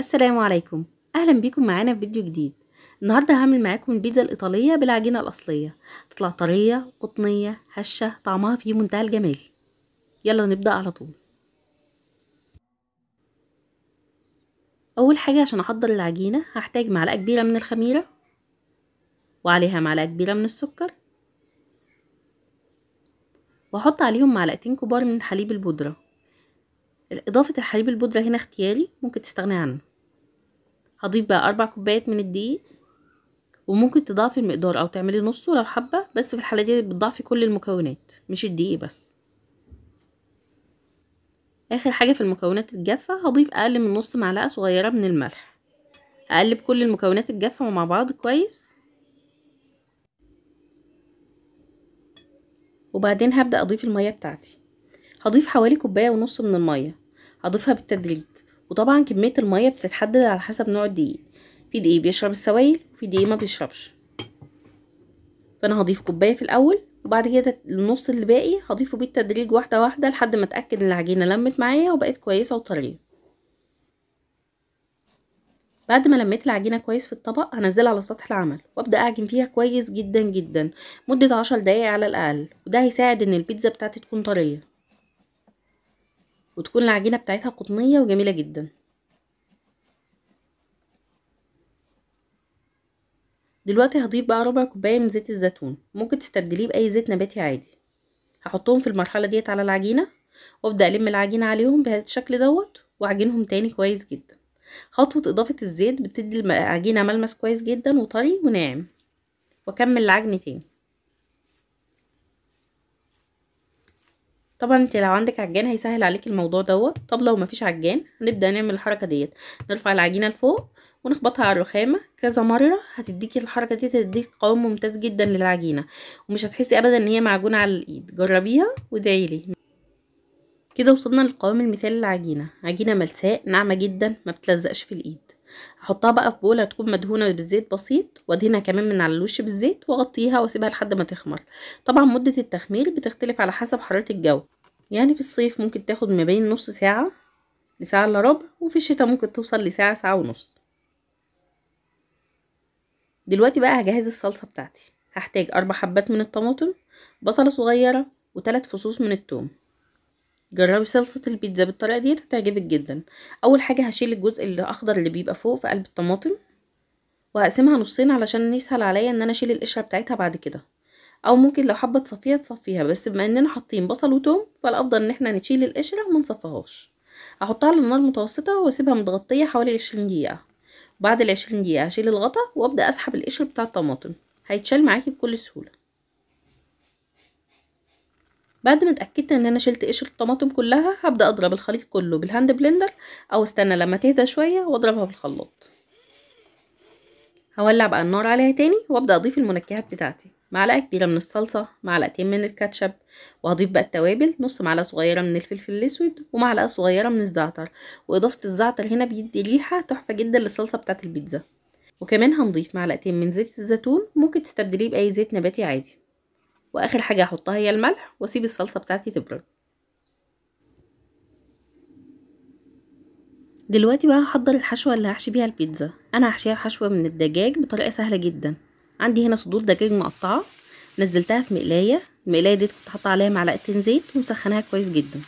السلام عليكم اهلا بيكم معانا في فيديو جديد النهارده هعمل معاكم البيتزا الايطاليه بالعجينه الاصليه تطلع طريه قطنيه هشه طعمها في منتهى الجمال يلا نبدا على طول اول حاجه عشان احضر العجينه هحتاج معلقه كبيره من الخميره وعليها معلقه كبيره من السكر واحط عليهم معلقتين كبار من حليب البودره اضافه الحليب البودره هنا اختياري ممكن تستغني عنه هضيف بقى اربع كوبايات من الدقيق وممكن تضاعفي المقدار او تعملي نصه لو حابه بس في الحاله دي بتضاعفي كل المكونات مش الدقيق بس اخر حاجه في المكونات الجافه هضيف اقل من نص معلقه صغيره من الملح اقلب كل المكونات الجافه مع بعض كويس وبعدين هبدا اضيف الميه بتاعتي هضيف حوالي كوبايه ونص من الميه هضيفها بالتدريج وطبعا كمية المية بتتحدد على حسب نوع الدقيق في دقيق بيشرب السوائل وفي دقيق ما بيشربش فانا هضيف كوباية في الاول وبعد كده النص اللي باقي هضيفه بالتدريج واحدة واحدة لحد ما اتأكد ان العجينة لمت معايا وبقت كويسة وطرية بعد ما لميت العجينة كويس في الطبق هنزلها على سطح العمل وابدأ اعجن فيها كويس جدا جدا مدة عشر دقايق على الاقل وده هيساعد ان البيتزا بتاعتي تكون طرية وتكون العجينة بتاعتها قطنية وجميلة جدا دلوقتي هضيف بقى ربع كوباية من زيت الزيتون ممكن تستبدليه بأي زيت نباتي عادي هحطهم في المرحلة ديت على العجينة وابدأ ألم العجينة عليهم بهذا الشكل دوت واعجنهم تاني كويس جدا خطوة إضافة الزيت بتدي العجينة ملمس كويس جدا وطري وناعم واكمل العجن تاني طبعا انت لو عندك عجان هيسهل عليك الموضوع دوت طب لو مفيش عجان هنبدا نعمل الحركه ديت نرفع العجينه لفوق ونخبطها على الرخامه كذا مره هتديكي الحركه دي تديك قوام ممتاز جدا للعجينه ومش هتحسي ابدا ان هي معجونه على الايد جربيها وادعي لي كده وصلنا للقوام المثالي للعجينه عجينه ملساء ناعمه جدا ما بتلزقش في الايد احطها بقى في بوله تكون مدهونه بالزيت بسيط وادهنها كمان من على الوش بالزيت واغطيها واسيبها لحد ما تخمر طبعا مده التخمير بتختلف على حسب حراره الجو يعني في الصيف ممكن تاخد ما بين نص ساعه لساعه الا ربع وفي الشتاء ممكن توصل لساعه ساعه ونص دلوقتي بقى هجهز الصلصه بتاعتي هحتاج اربع حبات من الطماطم بصله صغيره وثلاث فصوص من الثوم جربي صلصه البيتزا بالطريقه دي هتعجبك جدا اول حاجه هشيل الجزء الاخضر اللي بيبقى فوق في قلب الطماطم وهقسمها نصين علشان يسهل عليا ان انا اشيل القشره بتاعتها بعد كده او ممكن لو حابه تصفيها تصفيها بس بما اننا حاطين بصل وتوم فالافضل ان احنا نشيل القشره وما نصفيهاش هحطها على النار متوسطه واسيبها متغطيه حوالي 20 دقيقه بعد ال 20 دقيقه هشيل الغطا وابدا اسحب القشر بتاع الطماطم هيتشال معاكي بكل سهوله بعد ما اتاكدت ان انا شلت قشر الطماطم كلها هبدا اضرب الخليط كله بالهاند بلندر او استنى لما تهدى شويه واضربها بالخلاط هولع بقى النار عليها تاني وابدا اضيف المنكهات بتاعتي معلقه كبيره من الصلصه معلقتين من الكاتشب وهضيف بقى التوابل نص معلقه صغيره من الفلفل الاسود ومعلقه صغيره من الزعتر واضافه الزعتر هنا بيدي ريحه تحفه جدا للصلصه بتاعه البيتزا وكمان هنضيف معلقتين من زيت الزيتون ممكن تستبدليه باي زيت نباتي عادي واخر حاجه هحطها هي الملح واسيب الصلصه بتاعتي تبرد دلوقتي بقى هحضر الحشوه اللي هحشي بيها البيتزا انا هحشيها بحشوه من الدجاج بطريقه سهله جدا عندي هنا صدور دجاج مقطعه نزلتها في مقلايه المقلايه دي كنت حاطه عليها معلقتين زيت ومسخناها كويس جدا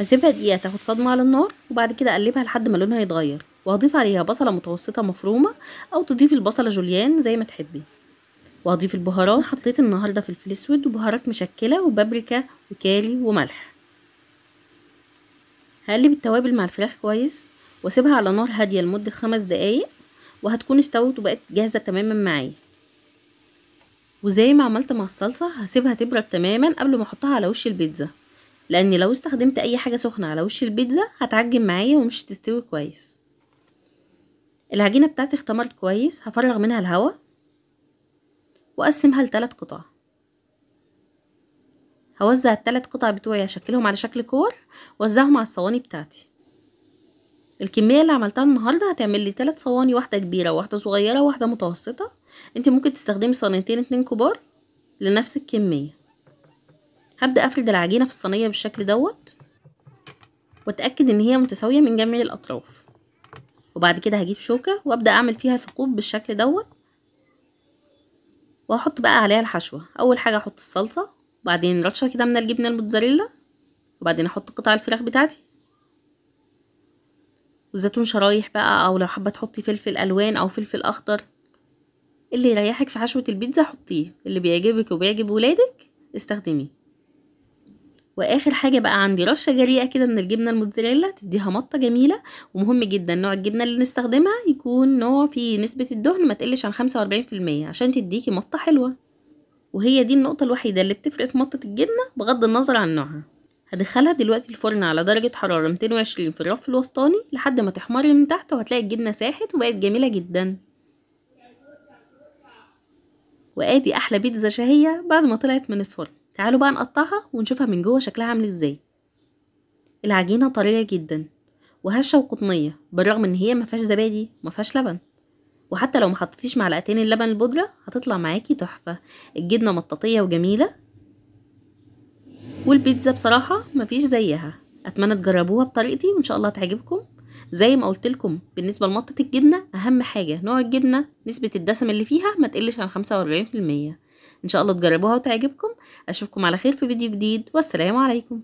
هسيبها دقيقه تاخد صدمه على النار وبعد كده اقلبها لحد ما لونها يتغير وهضيف عليها بصله متوسطه مفرومه او تضيفي البصله جوليان زي ما تحبي واضيف البهارات حطيت النهارده فلفل اسود وبهارات مشكله وبابريكا وكالي وملح هقلب التوابل مع الفراخ كويس واسيبها على نار هاديه لمده خمس دقايق وهتكون استوت وبقت جاهزه تماما معايا وزي ما عملت مع الصلصه هسيبها تبرد تماما قبل ما احطها على وش البيتزا لان لو استخدمت اي حاجه سخنه على وش البيتزا هتعجن معايا ومش هتستوي كويس العجينه بتاعتي اختمرت كويس هفرغ منها الهواء وأقسمها لتلات قطع هوزع التلات قطع بتوعي هشكلهم على شكل كور ووزعهم على الصواني بتاعتي الكمية اللي عملتها النهاردة هتعمل لي تلات صواني واحدة كبيرة واحدة صغيرة واحدة متوسطة انت ممكن تستخدمي صينيتين اتنين كبار لنفس الكمية هبدأ افرد العجينة في الصينية بالشكل دوت واتأكد ان هي متساوية من جميع الاطراف وبعد كده هجيب شوكة وابدأ اعمل فيها ثقوب بالشكل دوت وهحط بقى عليها الحشوة اول حاجة احط الصلصة وبعدين رشة كده من الجبنة الموتزاريلا وبعدين احط قطع الفراخ بتاعتي وزيتون شرايح بقى او لو حابة تحطي فلفل الوان او فلفل اخضر اللي يريحك في حشوة البيتزا حطيه اللي بيعجبك وبيعجب ولادك استخدميه واخر حاجه بقى عندي رشه جريئه كده من الجبنه الموتزاريلا تديها مطه جميله ومهم جدا نوع الجبنه اللي نستخدمها يكون نوع فيه نسبه الدهن ما تقلش عن 45% عشان تديكي مطه حلوه وهي دي النقطه الوحيده اللي بتفرق في مطه الجبنه بغض النظر عن نوعها هدخلها دلوقتي الفرن على درجة حرارة 220 في الرف الوسطاني لحد ما تحمر من تحت وهتلاقي الجبنة ساحت وبقت جميلة جدا وادي احلى بيتزا شهية بعد ما طلعت من الفرن تعالوا بقى نقطعها ونشوفها من جوه شكلها عامل ازاي العجينه طريه جدا وهشه وقطنيه بالرغم ان هي ما فيهاش زبادي ما فيهاش لبن وحتى لو ما حطيتيش معلقتين اللبن البودره هتطلع معاكي تحفه الجبنه مطاطيه وجميله والبيتزا بصراحه مفيش زيها اتمنى تجربوها بطريقتي وان شاء الله تعجبكم زي ما قلت لكم بالنسبه لمطه الجبنه اهم حاجه نوع الجبنه نسبه الدسم اللي فيها ما تقلش عن 45% ان شاء الله تجربوها وتعجبكم اشوفكم على خير في فيديو جديد والسلام عليكم